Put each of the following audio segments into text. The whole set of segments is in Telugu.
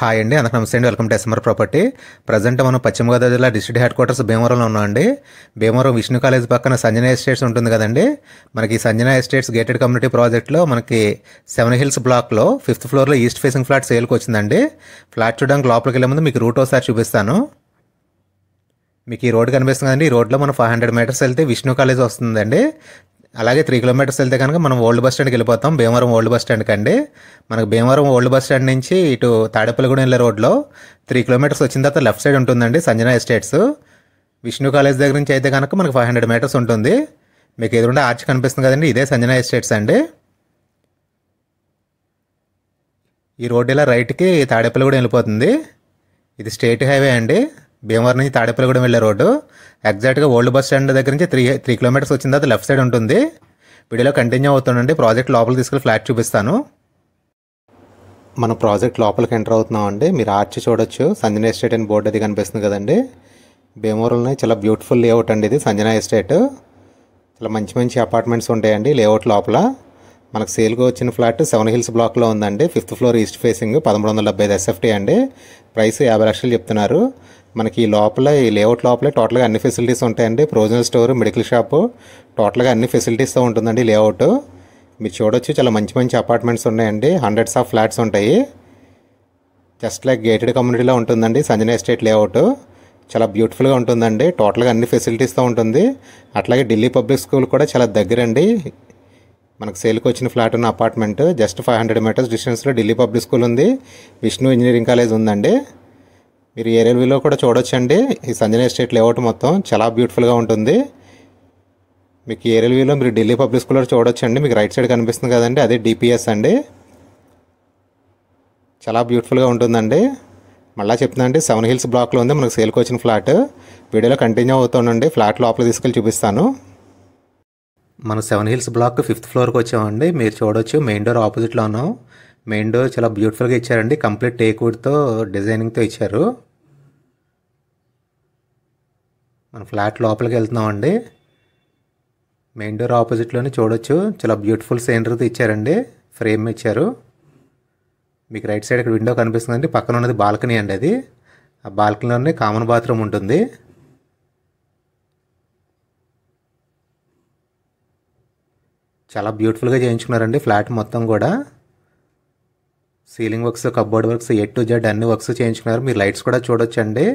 హాయ్ అండి అందరికి నమస్తే అండి welcome to SMR property present మనం పశ్చిమ గోదావరి జిల్లా డిస్ట్రిక్ట్ హెడ్ క్వార్టర్స్ భీమవరంలో ఉన్నామండి భీమవరం విష్ణు కాలేజ్ పక్కన సంజనా ఎస్టేట్స్ ఉంటుంది కదండి మనకి సంజనా ఎస్టేట్స్ గేటెడ్ కమ్యూనిటీ ప్రాజెక్ట్లో మనకి సెవెన్ హిల్స్ బ్లాక్లో ఫిఫ్త్ ఫ్లోర్లో ఈస్ట్ ఫేసింగ్ ఫ్లాట్ సేల్కి వచ్చిందండి ఫ్లాట్ చూడడానికి లోపలికి వెళ్ళే ముందు మీకు రూట్ ఒకసారి చూపిస్తాను మీకు ఈ రోడ్ కనిపిస్తుంది కదండి ఈ రోడ్లో మనం ఫైవ్ హండ్రెడ్ మీటర్స్ వెళ్తే విష్ణు కాలేజ్ వస్తుందండి అలాగే త్రీ కిలోమీటర్స్ వెళ్తే కనుక మనం ఓల్డ్ బస్ స్టాండ్కి వెళ్ళిపోతాం భీమవరం ఓల్డ్ బస్ స్టాండ్కి అండి మనకు భీమవరం ఓల్డ్ బస్ స్టాండ్ నుంచి ఇటు తాడేపల్లిగూడెం వెళ్ళే రోడ్లో త్రీ కిలోమీటర్స్ వచ్చిన తర్వాత లెఫ్ట్ సైడ్ ఉంటుందండి సంజన ఎస్టేట్స్ విష్ణు కాలేజ్ దగ్గర నుంచి అయితే కనుక మనకు ఫైవ్ హండ్రెడ్ మీటర్స్ ఉంటుంది మీకు ఎదురుండే ఆర్చ్ కనిపిస్తుంది కదండి ఇదే సంజన ఎస్టేట్స్ అండి ఈ రోడ్డు ఇలా రైట్కి తాడేపల్లి కూడా వెళ్ళిపోతుంది ఇది స్టేట్ హైవే అండి భీమవరం నుంచి తాడేపల్లిగూడెం వెళ్ళే రోడ్డు ఎగ్జాక్ట్గా ఓల్డ్ బస్ స్టాండ్ దగ్గర నుంచి త్రీ త్రీ కిలోమీటర్స్ వచ్చిన తర్వాత లెఫ్ట్ సైడ్ ఉంటుంది వీడియోలో కంటిన్యూ అవుతుండండి ప్రాజెక్ట్ లోపల తీసుకెళ్ళి ఫ్లాట్ చూపిస్తాను మనం ప్రాజెక్ట్ లోపలికి ఎంటర్ అవుతున్నామండి మీరు ఆర్చి చూడొచ్చు సంజన ఎస్టేట్ అని బోర్డు అది కనిపిస్తుంది కదండి భీమవరంలో చాలా బ్యూటిఫుల్ లేఅవుట్ అండి ఇది సంజన ఎస్టేట్ చాలా మంచి మంచి అపార్ట్మెంట్స్ ఉంటాయండి లేఅవుట్ లోపల మనకు సేల్గా వచ్చిన ఫ్లాట్ సెవెన్ హిల్స్ బ్లాక్లో ఉందండి ఫిఫ్త్ ఫ్లోర్ ఈస్ట్ ఫేసింగ్ పదమూడు వందల డెబ్బై ఐదు ఎస్ఎఫ్టీ అండి ప్రైస్ యాభై లక్షలు చెప్తున్నారు మనకి లోపల ఈ లేఅవుట్ లోపల టోటల్గా అన్ని ఫెసిలిటీస్ ఉంటాయండి ప్రొవిజనల్ స్టోర్ మెడికల్ షాపు టోటల్గా అన్ని ఫెసిలిటీస్తో ఉంటుందండి లేఅవుట్ మీరు చూడొచ్చు చాలా మంచి మంచి అపార్ట్మెంట్స్ ఉన్నాయండి హండ్రెడ్స్ ఆఫ్ ఫ్లాట్స్ ఉంటాయి జస్ట్ లైక్ గేటెడ్ కమ్యూనిటీలో ఉంటుందండి సంజనా ఎస్టేట్ లేఅవుట్ చాలా బ్యూటిఫుల్గా ఉంటుందండి టోటల్గా అన్ని ఫెసిలిటీస్తో ఉంటుంది అట్లాగే ఢిల్లీ పబ్లిక్ స్కూల్ కూడా చాలా దగ్గరండి మనకు సేల్కి వచ్చిన ఫ్లాట్ ఉన్న apartment just five hundred meters డిస్టెన్స్లో ఢిల్లీ పబ్లిక్ స్కూల్ ఉంది విష్ణు ఇంజనీరింగ్ కాలేజ్ ఉందండి మీరు ఏరియల్ వ్యూలో కూడా చూడొచ్చండి ఈ సంజన ఎస్టేట్ లేఅవుట్ మొత్తం చాలా బ్యూటిఫుల్గా ఉంటుంది మీకు ఏరియల్ వ్యూలో మీరు ఢిల్లీ పబ్లిక్ స్కూల్లో చూడొచ్చండి మీకు రైట్ సైడ్ కనిపిస్తుంది కదండి అదే డిపిఎస్ అండి చాలా బ్యూటిఫుల్గా ఉంటుందండి మళ్ళీ చెప్తున్నా అండి సెవెన్ హిల్స్ బ్లాక్లో ఉంది మనకు సేల్కి వచ్చిన ఫ్లాట్ వీడియోలో కంటిన్యూ అవుతానండి ఫ్లాట్ లోపల తీసుకెళ్ళి చూపిస్తాను మనం సెవెన్ హిల్స్ బ్లాక్ ఫిఫ్త్ ఫ్లోర్కి వచ్చామండి మీరు చూడొచ్చు మెయిన్ డోర్ ఆపోజిట్లో ఉన్నాం మెయిన్ డోర్ చాలా బ్యూటిఫుల్గా ఇచ్చారండి కంప్లీట్ టేక్ వుడ్తో డిజైనింగ్తో ఇచ్చారు మన ఫ్లాట్ లోపలికి వెళ్తున్నామండి మెయిన్ డోర్ ఆపోజిట్లోనే చూడొచ్చు చాలా బ్యూటిఫుల్ సీనరీతో ఇచ్చారండి ఫ్రేమ్ ఇచ్చారు మీకు రైట్ సైడ్ ఇక్కడ విండో కనిపిస్తుందండి పక్కన ఉన్నది బాల్కనీ అండి అది ఆ బాల్కనీలోనే కామన్ బాత్రూమ్ ఉంటుంది చాలా బ్యూటిఫుల్గా చేయించుకున్నారండి ఫ్లాట్ మొత్తం కూడా ceiling works cupboard works A to Z అన్ని వర్క్స్ చేయించుకున్నారు మీరు లైట్స్ కూడా చూడొచ్చండి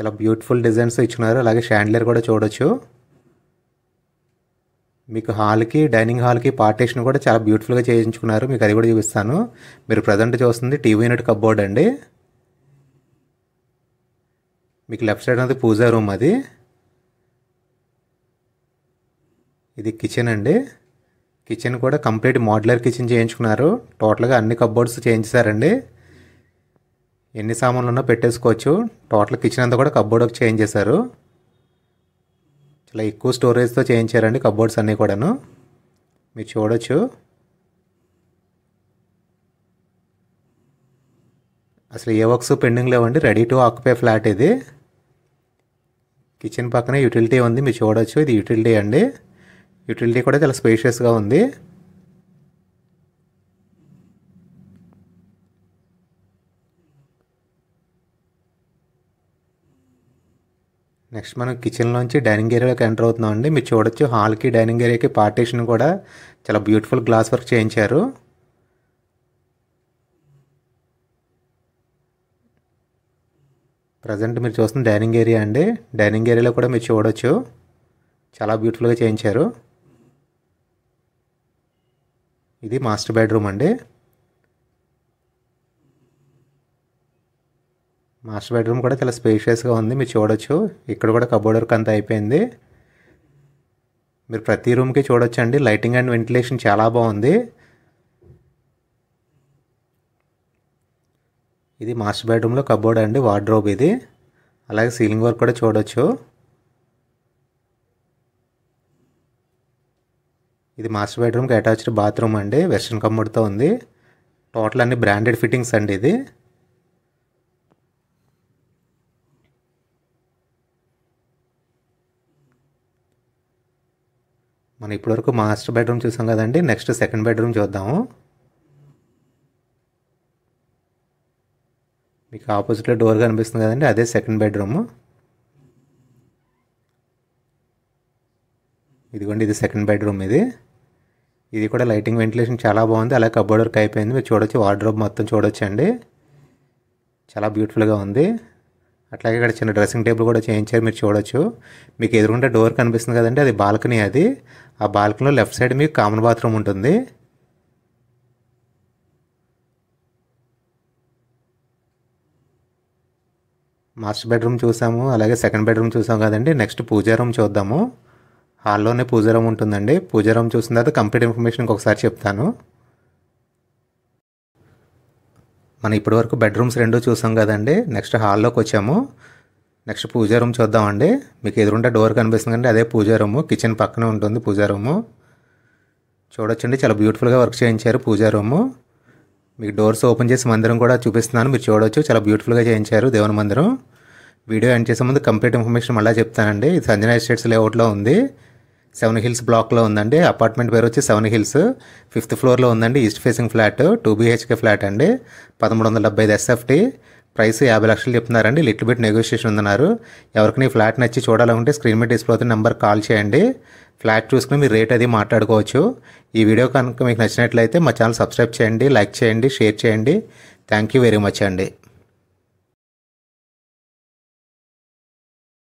చాలా బ్యూటిఫుల్ డిజైన్స్ ఇచ్చినారు అలాగే షాండ్లర్ కూడా చూడొచ్చు మీకు హాల్కి డైనింగ్ హాల్కి పార్టీషన్ కూడా చాలా బ్యూటిఫుల్గా చేయించుకున్నారు మీకు అది కూడా చూపిస్తాను మీరు ప్రజెంట్ చూస్తుంది టీవీ యూనిట్ కబ్బోర్డ్ అండి మీకు లెఫ్ట్ సైడ్ అనేది పూజా రూమ్ అది ఇది కిచెన్ అండి కిచెన్ కూడా కంప్లీట్ మోడ్యులర్ కిచెన్ చేయించుకున్నారు టోటల్గా అన్ని కబ్బోర్డ్స్ చేయించారండి ఎన్ని సామాన్లు ఉన్నా పెట్టేసుకోవచ్చు టోటల్ కిచెన్ అంతా కూడా ఒక చేంజ్ చేశారు చాలా ఎక్కువ స్టోరేజ్తో చేయించారండి కబ్బోర్డ్స్ అన్నీ కూడాను మీరు చూడొచ్చు అసలు ఏ వర్క్స్ పెండింగ్ లేవండి రెడీ టు ఆక్యుపై ఫ్లాట్ ఇది కిచెన్ పక్కనే యూటిలిటీ ఉంది మీరు చూడొచ్చు ఇది యూటిలిటీ అండి యూటిలిటీ కూడా చాలా స్పేషియస్గా ఉంది నెక్స్ట్ మనం కిచెన్లోంచి డైనింగ్ ఏరియాలోకి ఎంటర్ అవుతున్నాం అండి మీరు చూడొచ్చు హాల్కి డైనింగ్ ఏరియాకి పార్టీషన్ కూడా చాలా బ్యూటిఫుల్ గ్లాస్ వర్క్ చేయించారు ప్రజెంట్ మీరు చూస్తున్న డైనింగ్ ఏరియా అండి డైనింగ్ ఏరియాలో కూడా మీరు చూడొచ్చు చాలా బ్యూటిఫుల్గా చేయించారు ఇది మాస్టర్ బెడ్రూమ్ అండి మాస్టర్ బెడ్రూమ్ కూడా చాలా స్పేషియస్గా ఉంది మీరు చూడొచ్చు ఇక్కడ కూడా కబోర్డ్ వర్క్ అంతా అయిపోయింది మీరు ప్రతి రూమ్కి అండి లైటింగ్ అండ్ వెంటిలేషన్ చాలా బాగుంది ఇది మాస్టర్ బెడ్రూమ్లో కబోర్డ్ అండి వార్డ్రోబ్ ఇది అలాగే సీలింగ్ వర్క్ కూడా చూడొచ్చు ఇది మాస్టర్ బెడ్రూమ్కి అటాచ్డ్ బాత్రూమ్ అండి వెస్ట్రన్ కమ్మోడ్తో ఉంది టోటల్ అన్ని బ్రాండెడ్ ఫిట్టింగ్స్ అండి ఇది మనం ఇప్పటివరకు మాస్టర్ బెడ్రూమ్ చూసాం కదండి నెక్స్ట్ సెకండ్ బెడ్రూమ్ చూద్దాము మీకు ఆపోజిట్లో డోర్ కనిపిస్తుంది కదండి అదే సెకండ్ బెడ్రూమ్ ఇదిగోండి ఇది సెకండ్ బెడ్రూమ్ ఇది ఇది కూడా లైటింగ్ వెంటిలేషన్ చాలా బాగుంది అలా కబోర్డ్ వర్క్ అయిపోయింది మీరు చూడొచ్చు వార్డ్రోబ్ మొత్తం చూడొచ్చండి చాలా బ్యూటిఫుల్గా ఉంది అట్లాగే ఇక్కడ చిన్న డ్రెస్సింగ్ టేబుల్ కూడా చేయించారు మీరు చూడొచ్చు మీకు ఎదురుకుంటే డోర్ కనిపిస్తుంది కదండి అది బాల్కనీ అది ఆ బాల్కనీలో లెఫ్ట్ సైడ్ మీకు కామన్ బాత్రూమ్ ఉంటుంది మాస్టర్ బెడ్రూమ్ చూసాము అలాగే సెకండ్ బెడ్రూమ్ చూసాం కదండి నెక్స్ట్ పూజా రూమ్ చూద్దాము హాల్లోనే పూజా రూమ్ ఉంటుందండి పూజా రూమ్ చూసిన తర్వాత కంప్లీట్ ఇన్ఫర్మేషన్ ఒకసారి చెప్తాను మనం ఇప్పటివరకు బెడ్రూమ్స్ రెండు చూసాం కదండి నెక్స్ట్ హాల్లోకి వచ్చాము నెక్స్ట్ పూజా రూమ్ చూద్దామండి మీకు ఎదురుంటే డోర్ అండి అదే పూజా రూము కిచెన్ పక్కనే ఉంటుంది పూజా రూము చూడొచ్చండి చాలా బ్యూటిఫుల్గా వర్క్ చేయించారు పూజా రూము మీకు డోర్స్ ఓపెన్ చేసి మందిరం కూడా చూపిస్తున్నాను మీరు చూడొచ్చు చాలా బ్యూటిఫుల్గా చేయించారు దేవుని మందిరం వీడియో ఎండ్ చేసే ముందు కంప్లీట్ ఇన్ఫర్మేషన్ మళ్ళీ చెప్తానండి ఇది సంజనా ఎస్టేట్స్ లేఅవుట్లో ఉంది సెవెన్ హిల్స్ బ్లాక్లో ఉందండి అపార్ట్మెంట్ పేరు వచ్చి సెవెన్ హిల్స్ ఫిఫ్త్ ఫ్లోర్లో ఉందండి east facing flat two BHK flat అండి పదమూడు వందల డెబ్బై ఐదు ఎస్ఎఫ్టీ ప్రైస్ యాభై లక్షలు చెప్తున్నారండి లిటిల్ బిట్ నెగోషియేషన్ ఉన్నారు ఎవరికి ఫ్లాట్ నచ్చి చూడాలనుకుంటే స్క్రీన్ మీద డిస్ప్లే అవుతున్న నెంబర్ కాల్ చేయండి ఫ్లాట్ చూసుకుని మీరు రేట్ అది మాట్లాడుకోవచ్చు ఈ వీడియో కనుక మీకు నచ్చినట్లయితే మా ఛానల్ సబ్స్క్రైబ్ చేయండి లైక్ చేయండి షేర్ చేయండి థ్యాంక్ యూ వెరీ మచ్ అండి